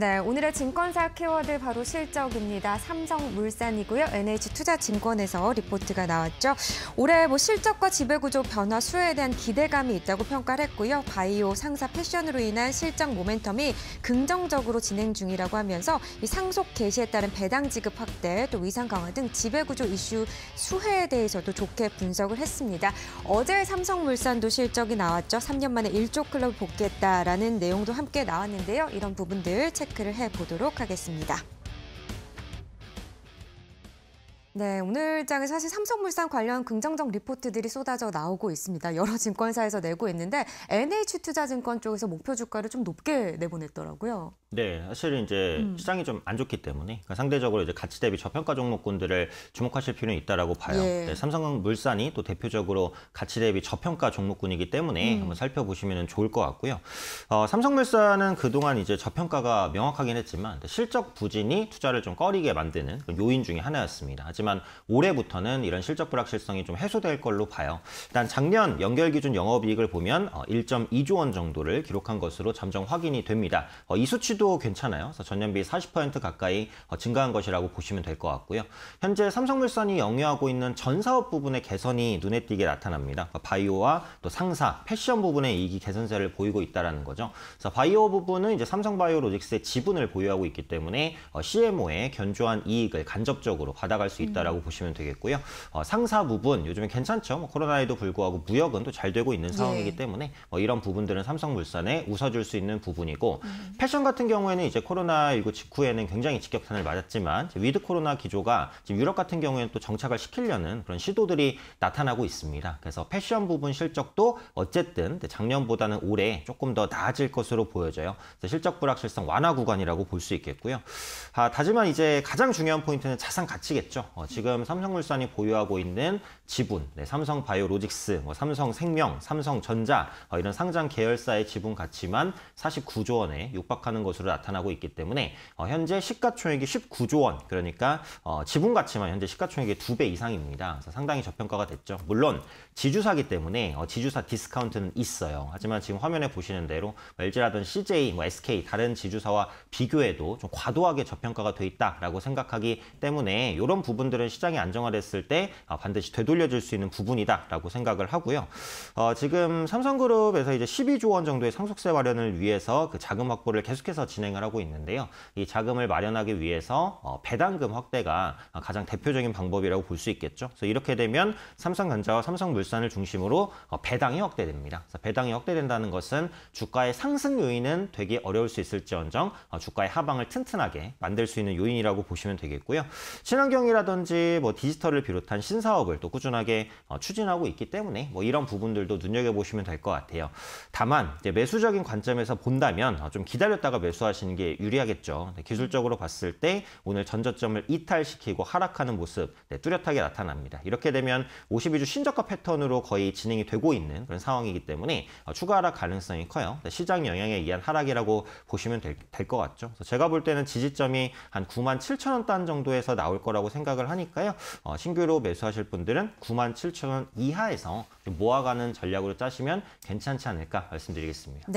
네, 오늘의 증권사 키워드 바로 실적입니다. 삼성물산이고요. NH투자증권에서 리포트가 나왔죠. 올해 뭐 실적과 지배구조 변화 수혜에 대한 기대감이 있다고 평가를 했고요. 바이오 상사 패션으로 인한 실적 모멘텀이 긍정적으로 진행 중이라고 하면서 이 상속 개시에 따른 배당 지급 확대, 또 위상 강화 등 지배구조 이슈 수혜에 대해서도 좋게 분석을 했습니다. 어제 삼성물산도 실적이 나왔죠. 3년 만에 1조 클럽 복귀했다라는 내용도 함께 나왔는데요. 이런 부분들 책 체크를 해보도록 하겠습니다. 네, 오늘 장에 사실 삼성물산 관련 긍정적 리포트들이 쏟아져 나오고 있습니다. 여러 증권사에서 내고 있는데 NH투자증권 쪽에서 목표 주가를 좀 높게 내보냈더라고요. 네, 사실 은 이제 음. 시장이 좀 안 좋기 때문에 그러니까 상대적으로 이제 가치 대비 저평가 종목군들을 주목하실 필요는 있다라고 봐요. 예. 네, 삼성물산이 또 대표적으로 가치 대비 저평가 종목군이기 때문에 음. 한번 살펴보시면 좋을 것 같고요. 어, 삼성물산은 그동안 이제 저평가가 명확하긴 했지만 실적 부진이 투자를 좀 꺼리게 만드는 요인 중에 하나였습니다. 하지만 올해부터는 이런 실적 불확실성이 좀 해소될 걸로 봐요. 일단 작년 연결 기준 영업이익을 보면 1.2조 어, 원 정도를 기록한 것으로 잠정 확인이 됩니다. 어, 이 수치 수치도 괜찮아요. 그래서 전년비 40% 가까이 증가한 것이라고 보시면 될 것 같고요. 현재 삼성물산이 영위하고 있는 전 사업 부분의 개선이 눈에 띄게 나타납니다. 그러니까 바이오와 또 상사, 패션 부분의 이익이 개선세를 보이고 있다는 거죠. 그래서 바이오 부분은 이제 삼성바이오로직스의 지분을 보유하고 있기 때문에 CMO의 어, 견조한 이익을 간접적으로 받아갈 수 있다라고 음. 보시면 되겠고요. 어, 상사 부분 요즘에 괜찮죠. 뭐 코로나에도 불구하고 무역은 또 잘 되고 있는 네. 상황이기 예. 때문에 뭐 이런 부분들은 삼성물산에 웃어줄 수 있는 부분이고 음. 패션 같은 같 경우에는 이제 코로나19 직후에는 굉장히 직격탄을 맞았지만 위드 코로나 기조가 지금 유럽 같은 경우에는 또 정착을 시키려는 그런 시도들이 나타나고 있습니다. 그래서 패션 부분 실적도 어쨌든 작년보다는 올해 조금 더 나아질 것으로 보여져요. 실적 불확실성 완화 구간이라고 볼 수 있겠고요. 아, 다지만 이제 가장 중요한 포인트는 자산 가치겠죠. 어, 지금 삼성물산이 보유하고 있는 지분, 네, 삼성바이오로직스, 뭐 삼성생명, 삼성전자 어, 이런 상장 계열사의 지분 가치만 49조 원에 육박하는 것으로 것으로 나타나고 있기 때문에 어, 현재 시가총액이 19조 원 그러니까 어, 지분 가치만 현재 시가총액의 두 배 이상입니다. 그래서 상당히 저평가가 됐죠. 물론 지주사기 때문에 어, 지주사 디스카운트는 있어요. 하지만 지금 화면에 보시는 대로 LG라든 CJ, 뭐 SK 뭐 다른 지주사와 비교해도 좀 과도하게 저평가가 돼 있다라고 생각하기 때문에 이런 부분들은 시장이 안정화됐을 때 어, 반드시 되돌려질수 있는 부분이다라고 생각을 하고요. 어, 지금 삼성그룹에서 이제 12조 원 정도의 상속세 마련을 위해서 그 자금 확보를 계속해서 진행을 하고 있는데요. 이 자금을 마련하기 위해서 어, 배당금 확대가 가장 대표적인 방법이라고 볼 수 있겠죠. 그래서 이렇게 되면 삼성전자와 삼성물산을 중심으로 어, 배당이 확대됩니다. 배당이 확대된다는 것은 주가의 상승 요인은 되게 어려울 수 있을지언정 어, 주가의 하방을 튼튼하게 만들 수 있는 요인이라고 보시면 되겠고요. 친환경이라든지 뭐 디지털을 비롯한 신사업을 또 꾸준하게 추진하고 있기 때문에 뭐 이런 부분들도 눈여겨보시면 될 것 같아요. 다만 매수적인 관점에서 본다면 좀 기다렸다가 매수 매수하시는 게 유리하겠죠. 네, 기술적으로 봤을 때 오늘 전저점을 이탈시키고 하락하는 모습 네, 뚜렷하게 나타납니다. 이렇게 되면 52주 신저가 패턴으로 거의 진행이 되고 있는 그런 상황이기 때문에 어, 추가 하락 가능성이 커요. 네, 시장 영향에 의한 하락이라고 보시면 될 것 같죠. 제가 볼 때는 지지점이 한 9만 7천 원단 정도에서 나올 거라고 생각을 하니까요. 어, 신규로 매수하실 분들은 9만 7천 원 이하에서 모아가는 전략으로 짜시면 괜찮지 않을까 말씀드리겠습니다. 네.